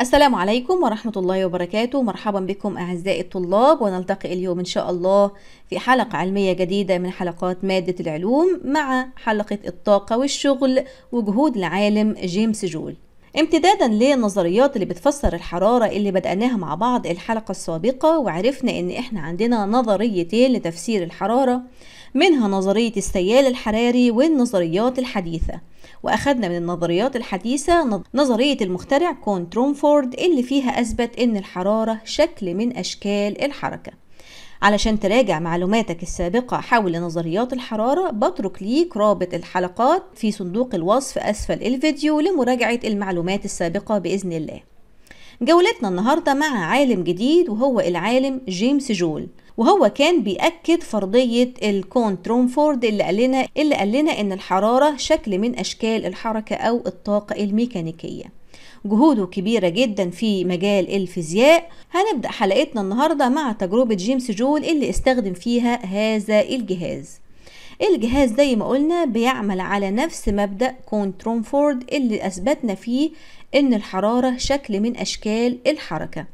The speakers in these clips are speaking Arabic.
السلام عليكم ورحمة الله وبركاته مرحبا بكم أعزائي الطلاب ونلتقي اليوم إن شاء الله في حلقة علمية جديدة من حلقات مادة العلوم مع حلقة الطاقة والشغل وجهود العالم جيمس جول امتدادا للنظريات اللي بتفسر الحرارة اللي بدأناها مع بعض الحلقة السابقة وعرفنا ان احنا عندنا نظريتين لتفسير الحرارة منها نظرية السيال الحراري والنظريات الحديثة وأخدنا من النظريات الحديثة نظرية المخترع كون ترومفورد اللي فيها أثبت إن الحرارة شكل من أشكال الحركة علشان تراجع معلوماتك السابقة حول نظريات الحرارة بترك ليك رابط الحلقات في صندوق الوصف أسفل الفيديو لمراجعة المعلومات السابقة بإذن الله جولتنا النهاردة مع عالم جديد وهو العالم جيمس جول وهو كان بيأكد فرضية الكون ترومفورد اللي قال لنا اللي قال لنا إن الحرارة شكل من أشكال الحركة أو الطاقة الميكانيكية جهوده كبيرة جدا في مجال الفيزياء هنبدأ حلقتنا النهاردة مع تجربة جيمس جول اللي استخدم فيها هذا الجهاز الجهاز زي ما قلنا بيعمل على نفس مبدأ كون ترومفورد اللي أثبتنا فيه إن الحرارة شكل من أشكال الحركة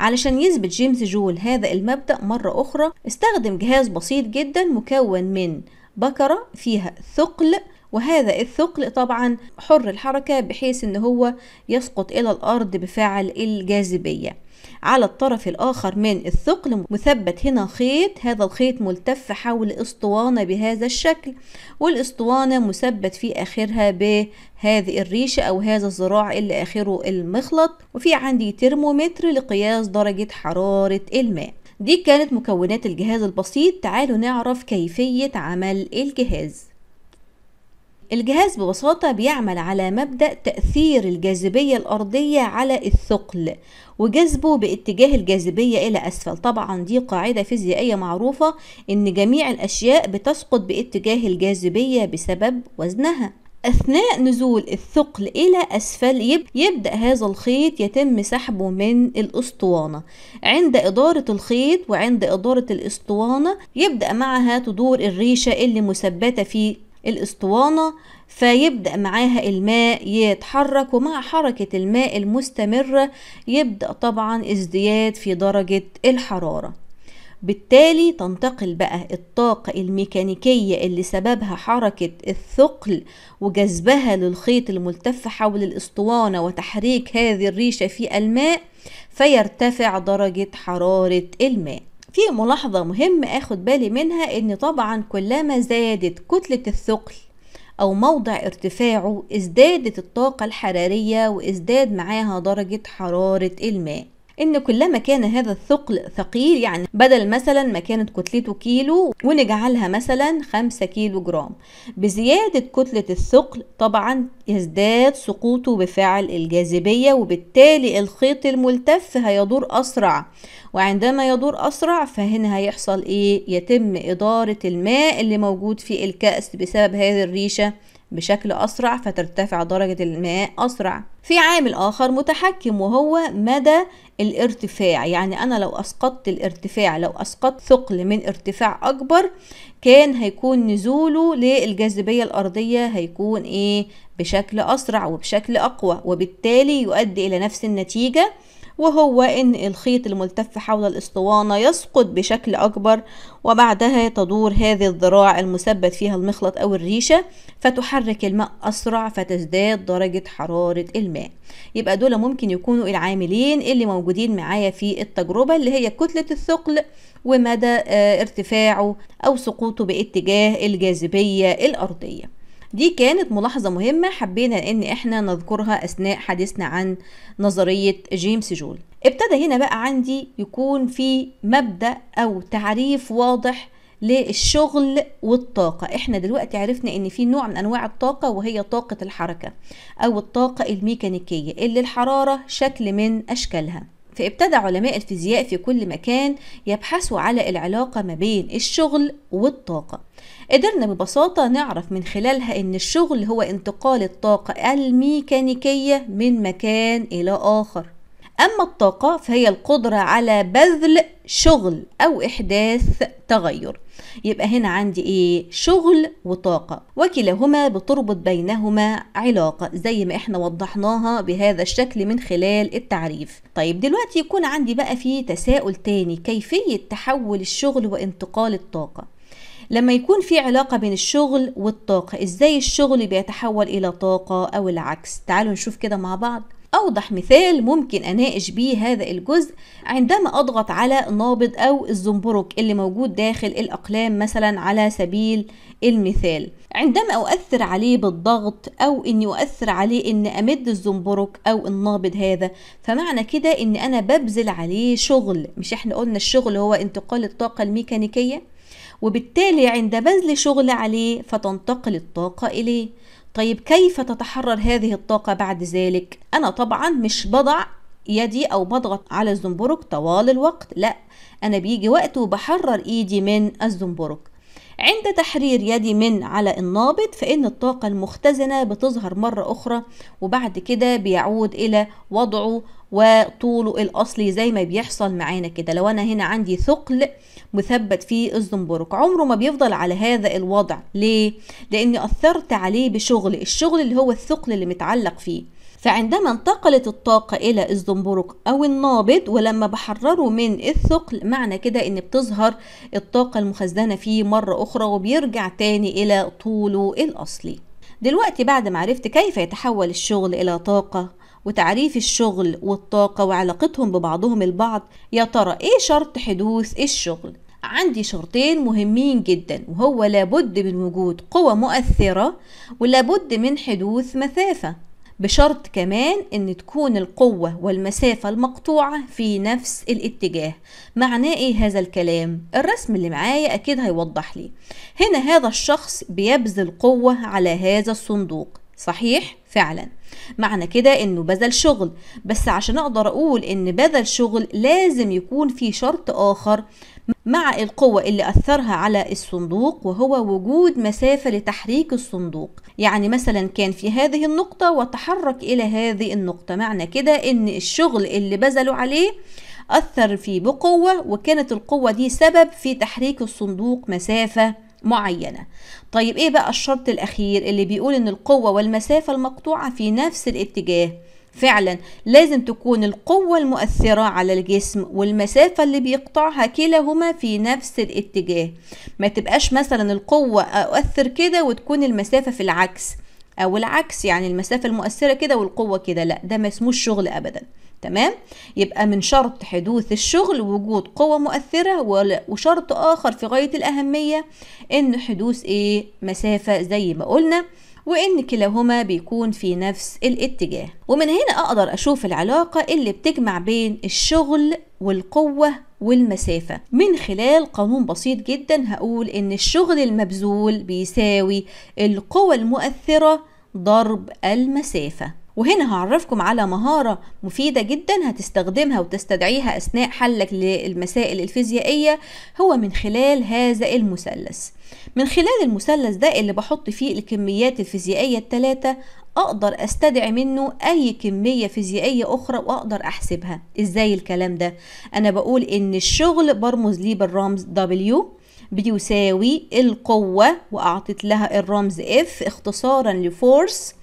علشان يثبت جيمس جول هذا المبدأ مرة أخرى استخدم جهاز بسيط جدا مكون من بكرة فيها ثقل وهذا الثقل طبعا حر الحركة بحيث ان هو يسقط الى الارض بفعل الجاذبية على الطرف الآخر من الثقل مثبت هنا خيط هذا الخيط ملتف حول اسطوانة بهذا الشكل والاسطوانة مثبت في آخرها بهذه الريشة أو هذا الذراع اللي آخره المخلط وفي عندي ترمومتر لقياس درجة حرارة الماء دي كانت مكونات الجهاز البسيط تعالوا نعرف كيفية عمل الجهاز الجهاز ببساطة بيعمل على مبدأ تأثير الجاذبية الأرضية على الثقل وجذبه باتجاه الجاذبية إلى أسفل طبعا دي قاعدة فيزيائية معروفة إن جميع الأشياء بتسقط باتجاه الجاذبية بسبب وزنها أثناء نزول الثقل إلى أسفل يبدأ هذا الخيط يتم سحبه من الأسطوانة عند إدارة الخيط وعند إدارة الأسطوانة يبدأ معها تدور الريشة اللي مثبتة في الاسطوانة فيبدأ معاها الماء يتحرك ومع حركة الماء المستمرة يبدأ طبعا ازدياد في درجة الحرارة بالتالي تنتقل بقى الطاقة الميكانيكية اللي سببها حركة الثقل وجذبها للخيط الملتف حول الاسطوانة وتحريك هذه الريشة في الماء فيرتفع درجة حرارة الماء في ملاحظة مهم اخد بالي منها ان طبعا كلما زادت كتلة الثقل أو موضع ارتفاعه ازدادت الطاقة الحرارية وازداد معاها درجة حرارة الماء ان كلما كان هذا الثقل ثقيل يعني بدل مثلا ما كانت كتلته كيلو ونجعلها مثلا خمسة كيلو جرام بزيادة كتلة الثقل طبعا يزداد سقوطه بفعل الجاذبية وبالتالي الخيط الملتف هيدور أسرع وعندما يدور أسرع فهنا هيحصل إيه يتم إدارة الماء اللي موجود في الكأس بسبب هذه الريشة بشكل أسرع فترتفع درجة الماء أسرع في عامل آخر متحكم وهو مدى الارتفاع يعني أنا لو أسقطت الارتفاع لو أسقطت ثقل من ارتفاع أكبر كان هيكون نزوله للجاذبية الأرضية هيكون إيه بشكل أسرع وبشكل أقوى وبالتالي يؤدي إلى نفس النتيجة وهو أن الخيط الملتف حول الأسطوانة يسقط بشكل أكبر وبعدها تدور هذه الذراع المثبت فيها المخلط أو الريشة فتحرك الماء أسرع فتزداد درجة حرارة الماء يبقى دول ممكن يكونوا العاملين اللي موجودين معايا في التجربة اللي هي كتلة الثقل ومدى آه، ارتفاعه أو سقوطه باتجاه الجاذبية الأرضية دي كانت ملاحظة مهمة حبينا ان احنا نذكرها اثناء حديثنا عن نظرية جيمس جول ابتدى هنا بقى عندي يكون في مبدأ او تعريف واضح للشغل والطاقة احنا دلوقتي عرفنا ان في نوع من انواع الطاقة وهي طاقة الحركة او الطاقة الميكانيكية اللي الحرارة شكل من اشكالها فابتدى علماء الفيزياء في كل مكان يبحثوا على العلاقة ما بين الشغل والطاقة قدرنا ببساطة نعرف من خلالها إن الشغل هو انتقال الطاقة الميكانيكية من مكان إلى آخر أما الطاقة فهي القدرة على بذل شغل أو إحداث تغير يبقى هنا عندي إيه شغل وطاقة وكلاهما بتربط بينهما علاقة زي ما إحنا وضحناها بهذا الشكل من خلال التعريف طيب دلوقتي يكون عندي بقى في تساؤل تاني كيفية تحول الشغل وانتقال الطاقة لما يكون في علاقة بين الشغل والطاقة ازاي الشغل بيتحول الى طاقة او العكس تعالوا نشوف كده مع بعض أوضح مثال ممكن أناقش بيه هذا الجزء عندما أضغط على نابض أو الزنبرك اللي موجود داخل الأقلام مثلا على سبيل المثال عندما أؤثر عليه بالضغط أو أني أؤثر عليه أن أمد الزنبرك أو النابض هذا فمعنى كده أن أنا ببذل عليه شغل مش إحنا قلنا الشغل هو انتقال الطاقة الميكانيكية وبالتالي عند بذل شغل عليه فتنتقل الطاقة إليه طيب كيف تتحرر هذه الطاقة بعد ذلك؟ أنا طبعا مش بضع يدي أو بضغط على الزنبرك طوال الوقت لا أنا بيجي وقت وبحرر إيدي من الزنبرك عند تحرير يدي من على النابض فإن الطاقة المختزنة بتظهر مرة أخرى وبعد كده بيعود إلى وضعه وطوله الاصلي زي ما بيحصل معانا كده لو انا هنا عندي ثقل مثبت في الزنبرك عمره ما بيفضل على هذا الوضع ليه لاني اثرت عليه بشغل الشغل اللي هو الثقل اللي متعلق فيه فعندما انتقلت الطاقة إلى الزنبرك أو النابض ولما بحرره من الثقل معنى كده إن بتظهر الطاقة المخزنة فيه مرة أخرى وبيرجع تاني إلى طوله الأصلي دلوقتي بعد ما عرفت كيف يتحول الشغل إلى طاقة وتعريف الشغل والطاقة وعلاقتهم ببعضهم البعض يا ترى إيه شرط حدوث الشغل؟ عندي شرطين مهمين جدا وهو لابد من وجود قوة مؤثرة ولابد من حدوث مسافة بشرط كمان ان تكون القوة والمسافة المقطوعة في نفس الاتجاه معناه ايه هذا الكلام الرسم اللي معايا اكيد هيوضح لي هنا هذا الشخص بيبذل قوة على هذا الصندوق صحيح فعلا معنى كده انه بذل شغل بس عشان اقدر اقول ان بذل شغل لازم يكون في شرط اخر مع القوة اللي أثرها على الصندوق وهو وجود مسافة لتحريك الصندوق يعني مثلا كان في هذه النقطة وتحرك إلى هذه النقطة معنى كده إن الشغل اللي بذلوا عليه أثر فيه بقوة وكانت القوة دي سبب في تحريك الصندوق مسافة معينة طيب ايه بقى الشرط الاخير اللي بيقول ان القوة والمسافة المقطوعة في نفس الاتجاه فعلا لازم تكون القوة المؤثرة على الجسم والمسافة اللي بيقطعها كلاهما في نفس الاتجاه ما تبقاش مثلا القوة أؤثر كده وتكون المسافة في العكس او آه، العكس يعني المسافه المؤثره كده والقوه كده لا ده ما اسموش شغل ابدا تمام يبقى من شرط حدوث الشغل وجود قوة مؤثرة وشرط آخر في غاية الأهمية إن حدوث إيه مسافة زي ما قلنا وإن كلاهما بيكون في نفس الاتجاه ومن هنا أقدر أشوف العلاقة اللي بتجمع بين الشغل والقوة والمسافة من خلال قانون بسيط جدا هقول إن الشغل المبذول بيساوي القوة المؤثرة ضرب المسافة وهنا هعرفكم على مهارة مفيدة جدا هتستخدمها وتستدعيها أثناء حلك للمسائل الفيزيائية هو من خلال هذا المثلث من خلال المثلث ده اللي بحط فيه الكميات الفيزيائية الثلاثة أقدر أستدعي منه أي كمية فيزيائية أخرى وأقدر أحسبها إزاي الكلام ده؟ أنا بقول إن الشغل برمز ليه بالرمز W بيساوي القوة وأعطيت لها الرمز F اختصارا لفورس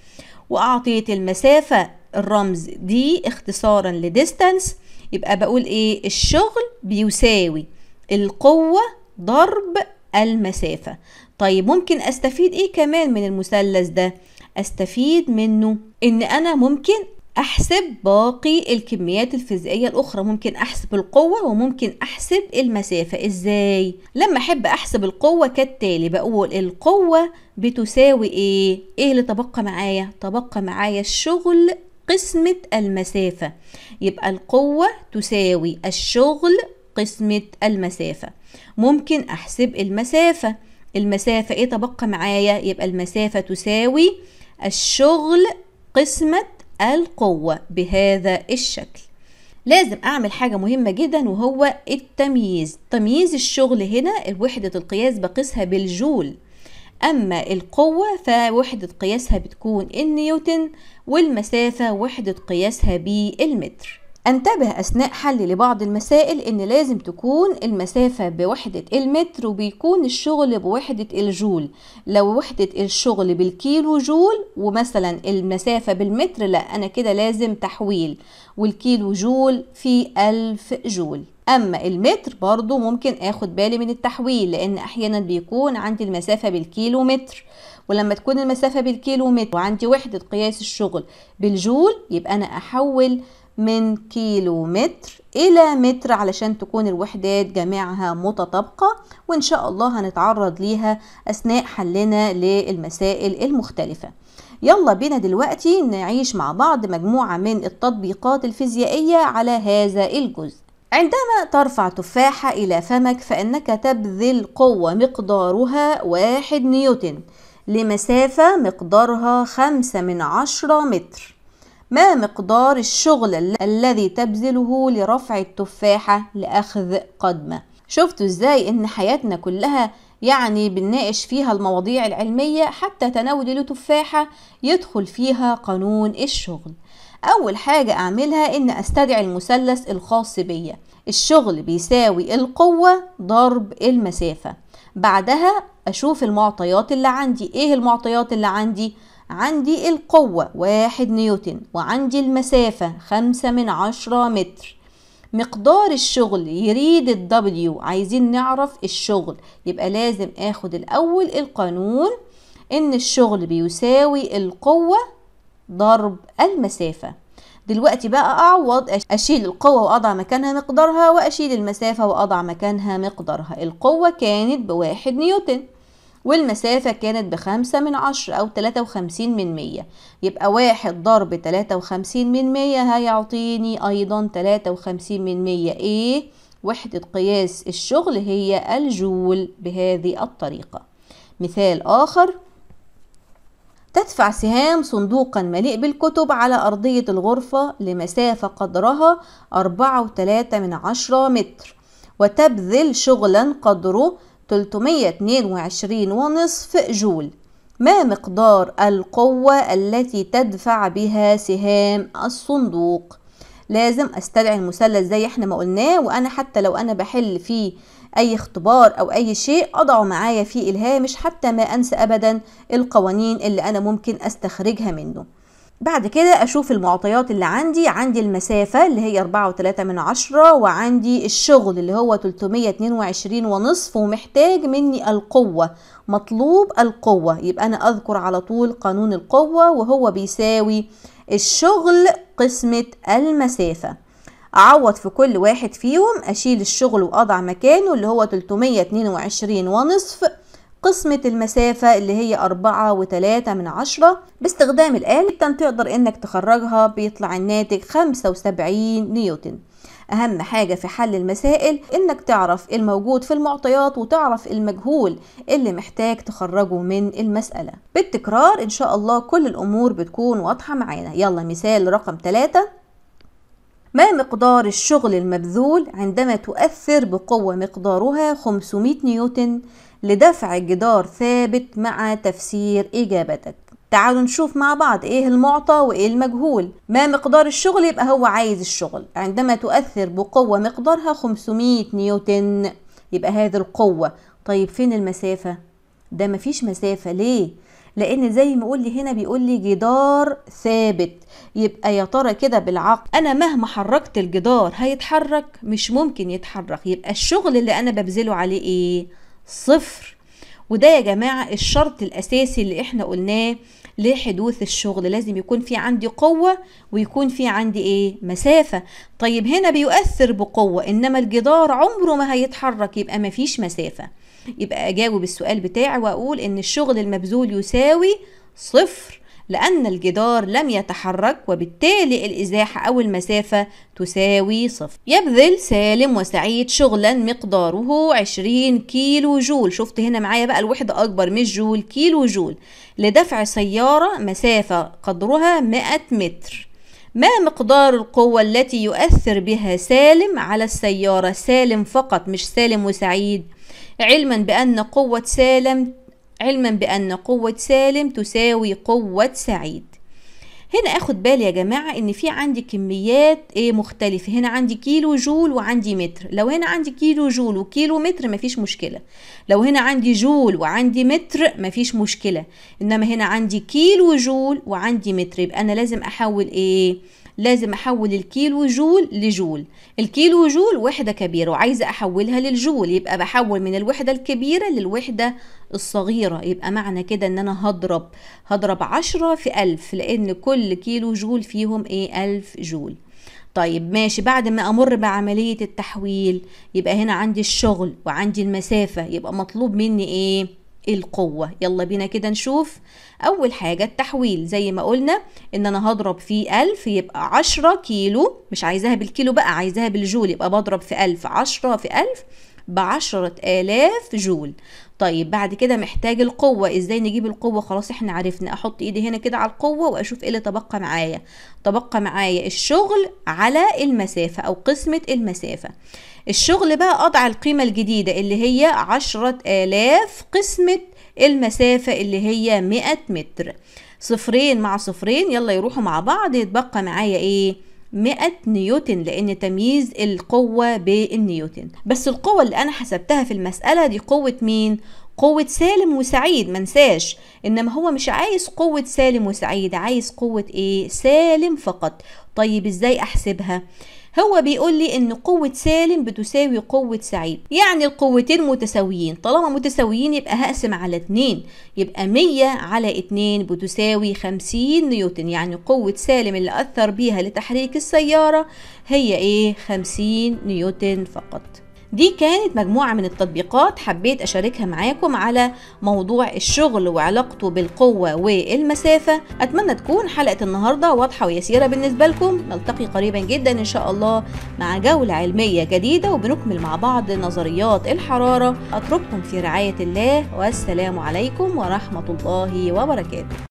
وأعطيت المسافة الرمز دي اختصارا لديستانس يبقى بقول ايه الشغل بيساوي القوة ضرب المسافة طيب ممكن استفيد ايه كمان من المثلث ده استفيد منه ان انا ممكن احسب باقي الكميات الفيزيائيه الاخرى ممكن احسب القوه وممكن احسب المسافه ازاي لما احب احسب القوه كالتالي بقول القوه بتساوي ايه ايه اللي تبقى معايا تبقى معايا الشغل قسمه المسافه يبقى القوه تساوي الشغل قسمه المسافه ممكن احسب المسافه المسافه ايه تبقى معايا يبقى المسافه تساوي الشغل قسمه القوة بهذا الشكل لازم اعمل حاجه مهمه جدا وهو التمييز تمييز الشغل هنا وحده القياس بقيسها بالجول اما القوه فوحده قياسها بتكون النيوتن والمسافه وحده قياسها بالمتر انتبه أثناء حل لبعض المسائل إن لازم تكون المسافة بوحدة المتر وبيكون الشغل بوحدة الجول لو وحدة الشغل بالكيلو جول ومثلا المسافة بالمتر لا أنا كده لازم تحويل والكيلو جول في ألف جول أما المتر برضو ممكن أخد بالي من التحويل لأن أحيانا بيكون عندي المسافة بالكيلو متر ولما تكون المسافة بالكيلو متر وعندي وحدة قياس الشغل بالجول يبقى أنا أحول من كيلو متر إلى متر علشان تكون الوحدات جميعها متطابقة وإن شاء الله هنتعرض ليها أثناء حلنا للمسائل المختلفة يلا بينا دلوقتي نعيش مع بعض مجموعة من التطبيقات الفيزيائية على هذا الجزء عندما ترفع تفاحة إلى فمك فإنك تبذل قوة مقدارها واحد نيوتن لمسافة مقدارها خمسة من عشرة متر ما مقدار الشغل الذي تبذله لرفع التفاحة لأخذ قدمة شفتوا ازاي ان حياتنا كلها يعني بنناقش فيها المواضيع العلمية حتى تناول التفاحة يدخل فيها قانون الشغل أول حاجة أعملها إن أستدعي المثلث الخاص بيا الشغل بيساوي القوة ضرب المسافة بعدها أشوف المعطيات اللي عندي إيه المعطيات اللي عندي؟ عندي القوة واحد نيوتن وعندي المسافة خمسة من عشرة متر مقدار الشغل يريد الدبليو عايزين نعرف الشغل يبقى لازم اخد الاول القانون ان الشغل بيساوي القوة ضرب المسافة دلوقتي بقى اعوض اشيل القوة واضع مكانها مقدارها واشيل المسافة واضع مكانها مقدارها القوة كانت بواحد نيوتن والمسافة كانت بخمسة من عشرة أو تلاتة وخمسين من مية يبقى واحد ضرب تلاتة وخمسين من مية هيعطيني أيضا تلاتة وخمسين من مية إيه؟ وحدة قياس الشغل هي الجول بهذه الطريقة مثال آخر تدفع سهام صندوقا مليء بالكتب على أرضية الغرفة لمسافة قدرها أربعة وتلاتة من عشرة متر وتبذل شغلا قدره 322 ونصف جول ما مقدار القوة التي تدفع بها سهام الصندوق لازم استدعي المثلث زي احنا ما قلناه وانا حتى لو انا بحل فيه اي اختبار او اي شيء اضعه معايا في الهامش حتى ما انسى ابدا القوانين اللي انا ممكن استخرجها منه بعد كده أشوف المعطيات اللي عندي عندي المسافة اللي هي أربعة وتلاتة من عشرة وعندي الشغل اللي هو تلتمية اتنين وعشرين ونصف ومحتاج مني القوة مطلوب القوة يبقى أنا أذكر على طول قانون القوة وهو بيساوي الشغل قسمة المسافة أعوض في كل واحد فيهم أشيل الشغل وأضع مكانه اللي هو تلتمية اتنين وعشرين ونصف قسمة المسافة اللي هي أربعة وتلاتة من عشرة باستخدام الآلة تقدر إنك تخرجها بيطلع الناتج خمسة وسبعين نيوتن أهم حاجة في حل المسائل إنك تعرف الموجود في المعطيات وتعرف المجهول اللي محتاج تخرجه من المسألة بالتكرار إن شاء الله كل الأمور بتكون واضحة معانا يلا مثال رقم ثلاثة ما مقدار الشغل المبذول عندما تؤثر بقوة مقدارها 500 نيوتن لدفع جدار ثابت مع تفسير إجابتك تعالوا نشوف مع بعض ايه المعطى وايه المجهول ما مقدار الشغل يبقى هو عايز الشغل عندما تؤثر بقوة مقدارها 500 نيوتن يبقى هذه القوة طيب فين المسافة ده مفيش مسافة ليه لان زي ما قولي لي هنا بيقول لي جدار ثابت يبقى يا ترى كده بالعقل انا مهما حركت الجدار هيتحرك مش ممكن يتحرك يبقى الشغل اللي انا ببذله عليه ايه صفر وده يا جماعة الشرط الأساسي اللي احنا قلناه لحدوث الشغل لازم يكون في عندي قوة ويكون في عندي ايه مسافة طيب هنا بيؤثر بقوة انما الجدار عمره ما هيتحرك يبقى مفيش مسافة يبقى اجاوب السؤال بتاعي واقول ان الشغل المبذول يساوي صفر لأن الجدار لم يتحرك وبالتالي الإزاحة أو المسافة تساوي صفر يبذل سالم وسعيد شغلا مقداره 20 كيلو جول شفت هنا معايا بقى الوحدة أكبر مش جول كيلو جول لدفع سيارة مسافة قدرها 100 متر ما مقدار القوة التي يؤثر بها سالم على السيارة سالم فقط مش سالم وسعيد علما بأن قوة سالم علما بأن قوة سالم تساوي قوة سعيد هنا اخد بالي يا جماعة ان في عندي كميات ايه مختلفة هنا عندي كيلو جول وعندي متر لو هنا عندي كيلو جول وكيلو متر مفيش مشكلة لو هنا عندي جول وعندي متر مفيش مشكلة انما هنا عندي كيلو جول وعندي متر يبقى انا لازم احول ايه لازم احول الكيلو جول لجول الكيلو جول وحدة كبيرة وعايزة احولها للجول يبقى بحول من الوحدة الكبيرة للوحدة الصغيرة يبقى معنى كده ان انا هضرب هضرب عشرة في الف لان كل كيلو جول فيهم ايه الف جول طيب ماشي بعد ما امر بعملية التحويل يبقى هنا عندي الشغل وعندي المسافة يبقى مطلوب مني ايه القوة يلا بينا كده نشوف أول حاجة التحويل زي ما قلنا إن أنا هضرب في ألف يبقى عشرة كيلو مش عايزاها بالكيلو بقى عايزاها بالجول يبقى بضرب في ألف عشرة في ألف بعشرة آلاف جول طيب بعد كده محتاج القوة ازاي نجيب القوة خلاص احنا عرفنا احط ايدي هنا كده على القوة واشوف ايه اللي تبقى معايا تبقى معايا الشغل على المسافة او قسمة المسافة الشغل بقى اضع القيمة الجديدة اللي هي عشرة الاف قسمة المسافة اللي هي مئة متر صفرين مع صفرين يلا يروحوا مع بعض يتبقى معايا ايه 100 نيوتن لان تمييز القوه بالنيوتن بس القوه اللي انا حسبتها في المساله دي قوه مين قوة سالم وسعيد منساش انما هو مش عايز قوة سالم وسعيد عايز قوة ايه سالم فقط طيب ازاي احسبها هو بيقول لي ان قوه سالم بتساوي قوه سعيد يعني القوتين متساويين طالما متساويين يبقى هقسم على اتنين يبقى مية على اتنين بتساوي خمسين نيوتن يعني قوه سالم اللي اثر بيها لتحريك السياره هي ايه خمسين نيوتن فقط دي كانت مجموعة من التطبيقات حبيت أشاركها معاكم على موضوع الشغل وعلاقته بالقوة والمسافة أتمنى تكون حلقة النهاردة واضحة ويسيرة بالنسبة لكم نلتقي قريبا جدا إن شاء الله مع جولة علمية جديدة وبنكمل مع بعض نظريات الحرارة أترككم في رعاية الله والسلام عليكم ورحمة الله وبركاته